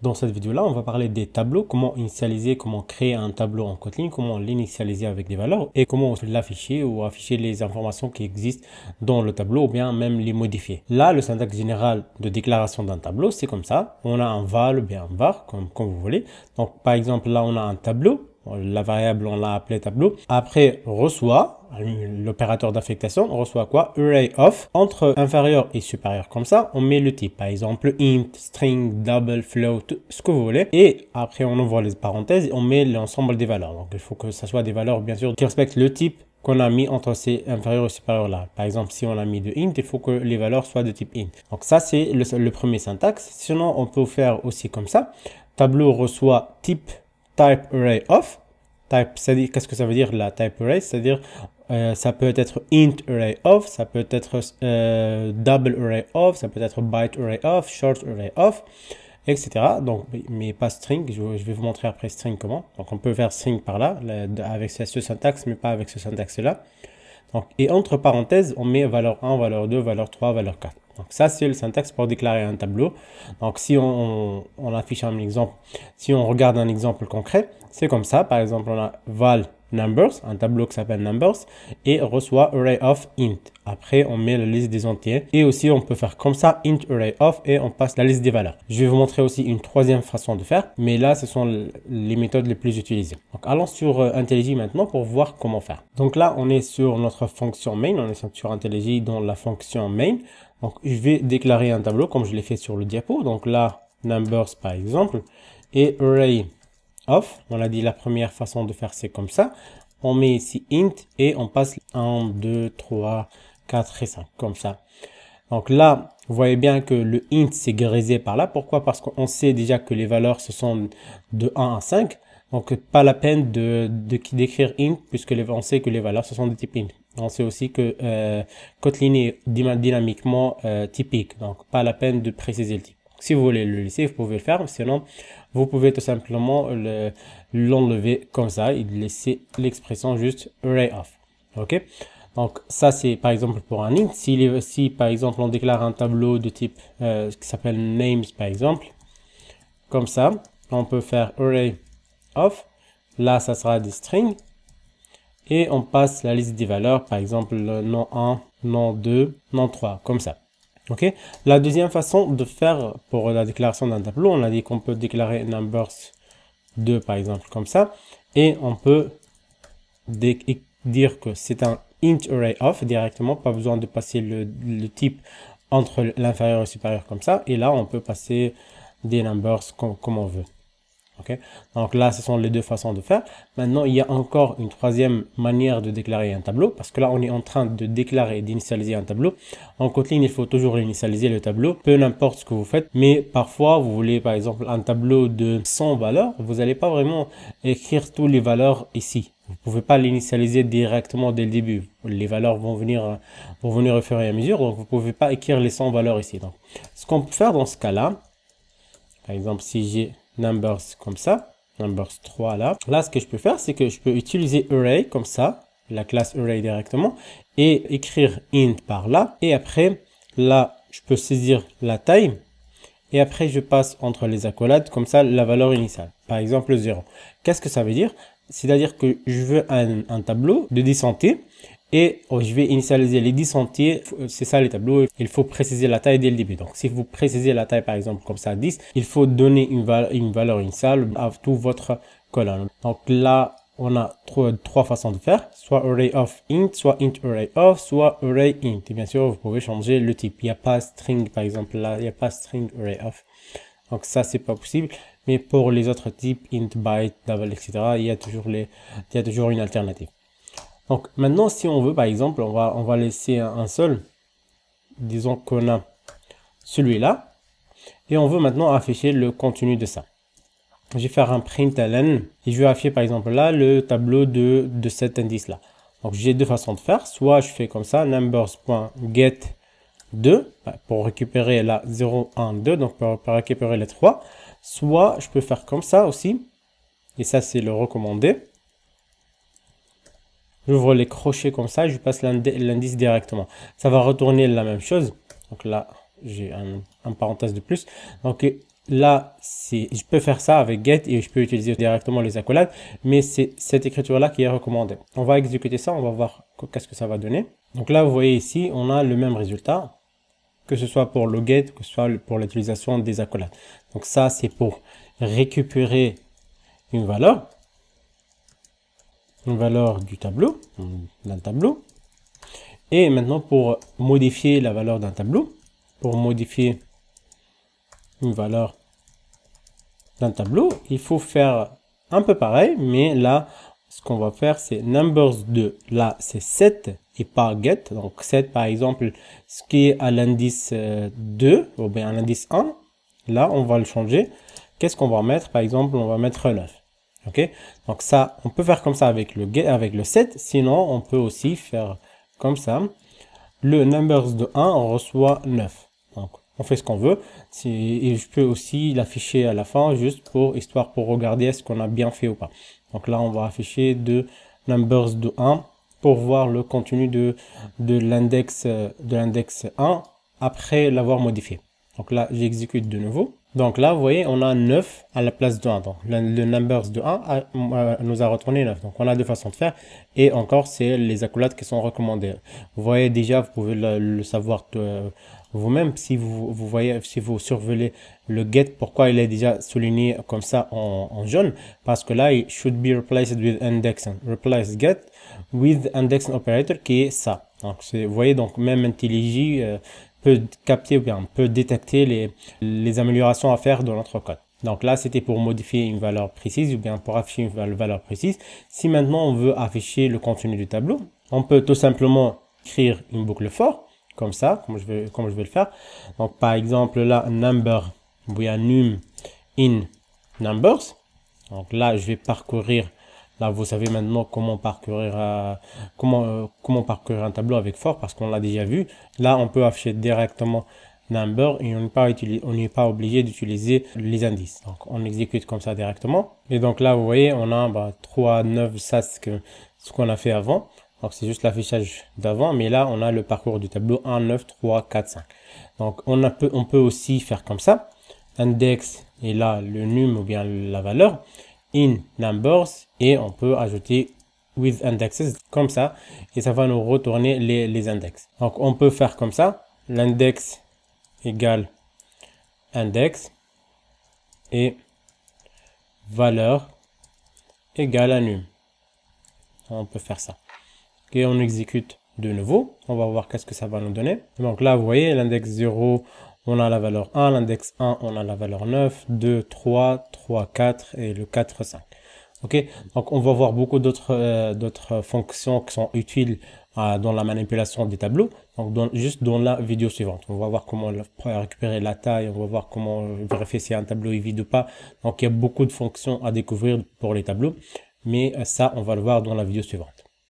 Dans cette vidéo-là, on va parler des tableaux, comment initialiser, comment créer un tableau en Kotlin, comment l'initialiser avec des valeurs et comment l'afficher ou afficher les informations qui existent dans le tableau ou bien même les modifier. Là, le syntaxe général de déclaration d'un tableau, c'est comme ça. On a un val ou bien un var, comme, comme vous voulez. Donc, par exemple, là, on a un tableau la variable, on l'a appelée tableau. Après, reçoit, l'opérateur d'affectation, reçoit quoi Array of. Entre inférieur et supérieur, comme ça, on met le type. Par exemple, int, string, double, float, ce que vous voulez. Et après, on ouvre les parenthèses on met l'ensemble des valeurs. Donc, il faut que ça soit des valeurs, bien sûr, qui respectent le type qu'on a mis entre ces inférieurs et supérieurs là. Par exemple, si on a mis de int, il faut que les valeurs soient de type int. Donc ça, c'est le premier syntaxe. Sinon, on peut faire aussi comme ça. Tableau reçoit type type array of. Type, cest qu'est-ce que ça veut dire la type array C'est-à-dire, euh, ça peut être int array of, ça peut être euh, double array of, ça peut être byte array of, short array of, etc. Donc, mais pas string. Je, vais vous montrer après string comment. Donc, on peut faire string par là, avec cette syntaxe, mais pas avec ce syntaxe-là. Donc, et entre parenthèses, on met valeur 1, valeur 2, valeur 3, valeur 4. Donc ça, c'est le syntaxe pour déclarer un tableau. Donc si on, affiche un exemple, si on regarde un exemple concret, c'est comme ça. Par exemple, on a val numbers, un tableau qui s'appelle numbers, et reçoit array of int. Après, on met la liste des entiers. Et aussi, on peut faire comme ça, int array of, et on passe la liste des valeurs. Je vais vous montrer aussi une troisième façon de faire, mais là, ce sont les méthodes les plus utilisées. Donc, allons sur euh, IntelliJ maintenant pour voir comment faire. Donc là, on est sur notre fonction main, on est sur IntelliJ dans la fonction main. Donc je vais déclarer un tableau comme je l'ai fait sur le diapo. Donc là, numbers par exemple, et array of. On a dit la première façon de faire c'est comme ça. On met ici int et on passe 1, 2, 3, 4 et 5 comme ça. Donc là, vous voyez bien que le int s'est grisé par là. Pourquoi Parce qu'on sait déjà que les valeurs ce sont de 1 à 5. Donc pas la peine de d'écrire int puisque on sait que les valeurs ce sont des type int. On sait aussi que euh, Kotlin est dynamiquement euh, typique, donc pas la peine de préciser le type. Si vous voulez le laisser, vous pouvez le faire, sinon vous pouvez tout simplement l'enlever comme ça et laisser l'expression juste array of. Ok donc ça c'est par exemple pour un int. Si, par exemple on déclare un tableau de type euh, qui s'appelle names par exemple, comme ça, on peut faire array of. Là ça sera des strings et on passe la liste des valeurs, par exemple nom 1, nom 2, nom 3, comme ça. ok La deuxième façon de faire pour la déclaration d'un tableau, on a dit qu'on peut déclarer numbers 2 par exemple comme ça, et on peut dire que c'est un int array of directement, pas besoin de passer le, type entre l'inférieur et le supérieur comme ça, et là on peut passer des numbers comme on veut. Donc là, ce sont les deux façons de faire. Maintenant, il y a encore une troisième manière de déclarer un tableau, parce que là, on est en train de déclarer et d'initialiser un tableau. En Kotlin, il faut toujours initialiser le tableau, peu importe ce que vous faites. Mais parfois, vous voulez, par exemple, un tableau de 100 valeurs, vous n'allez pas vraiment écrire toutes les valeurs ici. Vous ne pouvez pas l'initialiser directement dès le début. Les valeurs vont venir, vont venir au fur et à mesure, donc vous pouvez pas écrire les 100 valeurs ici. Donc, ce qu'on peut faire dans ce cas-là, par exemple, si j'ai numbers comme ça, numbers 3 là. Là, ce que je peux faire, c'est que je peux utiliser array comme ça, la classe array directement, et écrire int par là. Et après, là, je peux saisir la taille. Et après, je passe entre les accolades, comme ça, la valeur initiale. Par exemple, 0. Qu'est-ce que ça veut dire C'est-à-dire que je veux un, tableau de 10 santé et oh, je vais initialiser les 10 entiers, euh, c'est ça le tableau, il faut préciser la taille dès le début. Donc si vous précisez la taille par exemple comme ça 10, il faut donner une, valeur une valeur initiale à tout votre colonne. Donc là, on a trois, trois façons de faire, soit array of int, soit int array of, soit array int. Et bien sûr, vous pouvez changer le type. Il n'y a pas string par exemple là, il n'y a pas string array of. Donc ça, c'est pas possible. Mais pour les autres types, int, byte, double, etc., il y a toujours les, il y a toujours une alternative. Donc maintenant, si on veut, par exemple, on va, on va laisser un, seul. Disons qu'on a celui-là. Et on veut maintenant afficher le contenu de ça. Je vais faire un println et je vais afficher par exemple là le tableau de, de cet indice-là. Donc j'ai deux façons de faire. Soit je fais comme ça, numbers.get 2 bah, pour récupérer la 0, 1, 2, donc pour, pour récupérer les 3. Soit je peux faire comme ça aussi. Et ça, c'est le recommandé. J'ouvre les crochets comme ça, je passe l'indice directement. Ça va retourner la même chose. Donc là, j'ai un, un, parenthèse de plus. Donc euh, là, je peux faire ça avec get et je peux utiliser directement les accolades, mais c'est cette écriture-là qui est recommandée. On va exécuter ça, on va voir qu'est-ce que ça va donner. Donc là, vous voyez ici, on a le même résultat, que ce soit pour le get, que ce soit pour l'utilisation des accolades. Donc ça, c'est pour récupérer une valeur valeur du tableau, d'un tableau. Et maintenant, pour modifier la valeur d'un tableau, pour modifier une valeur d'un tableau, il faut faire un peu pareil, mais là, ce qu'on va faire, c'est numbers 2. Là, c'est 7 et pas get. Donc 7, par exemple, ce qui est à l'indice 2, euh, ou bien à l'indice 1, là, on va le changer. Qu'est-ce qu'on va mettre Par exemple, on va mettre 9 donc ça on peut faire comme ça avec le 7. avec le set sinon on peut aussi faire comme ça le numbers de 1 on reçoit 9 donc on fait ce qu'on veut et je peux aussi l'afficher à la fin juste pour histoire pour regarder est-ce qu'on a bien fait ou pas donc là on va afficher de numbers de 1 pour voir le contenu de de l'index euh, de l'index 1 après l'avoir modifié donc là j'exécute de nouveau donc là, vous voyez, on a 9 à la place de 1. Donc le, numbers de 1 euh, nous a retourné 9. Donc on a deux façons de faire. Et encore, c'est les accolades qui sont recommandées. Vous voyez déjà, vous pouvez le, savoir euh, vous-même si vous, vous voyez, si vous survolez le get, pourquoi il est déjà souligné comme ça en, jaune. Parce que là, il should be replaced with index. Replace get with index operator qui est ça. Donc, vous voyez, donc même IntelliJ, euh, capter ou bien peut détecter les, améliorations à faire dans notre code. Donc là, c'était pour modifier une valeur précise ou bien pour afficher une valeur précise. Si maintenant on veut afficher le contenu du tableau, on peut tout simplement écrire une boucle fort comme ça, comme je vais, comme je vais le faire. Donc par exemple là, number, ou bien num in numbers. Donc là, je vais parcourir Là, vous savez maintenant comment parcourir, euh, comment, euh, comment parcourir un tableau avec fort parce qu'on l'a déjà vu. Là, on peut afficher directement number et on n'est pas, pas obligé d'utiliser les indices. Donc, on exécute comme ça directement. Et donc là, vous voyez, on a bah, 3, 9, ça, ce qu'on a fait avant. Donc, c'est juste l'affichage d'avant, mais là, on a le parcours du tableau 1, 9, 3, 4, 5. Donc, on, on peut aussi faire comme ça. Index et là, le num ou bien la valeur in numbers et on peut ajouter with indexes comme ça et ça va nous retourner les, les index. Donc on peut faire comme ça, l'index égale index et valeur égale à num. On peut faire ça. Et on exécute de nouveau. On va voir qu'est-ce que ça va nous donner. Donc là, vous voyez, l'index 0, on a la valeur 1, l'index 1, on a la valeur 9, 2, 3, 3, 4 et le 4, 5. Ok, donc on va voir beaucoup d'autres euh, d'autres fonctions qui sont utiles euh, dans la manipulation des tableaux. Donc juste dans la vidéo suivante, on va voir comment récupérer la taille, on va voir comment vérifier si un tableau est vide ou pas. Donc il y a beaucoup de fonctions à découvrir pour les tableaux, mais euh, ça on va le voir dans la vidéo suivante.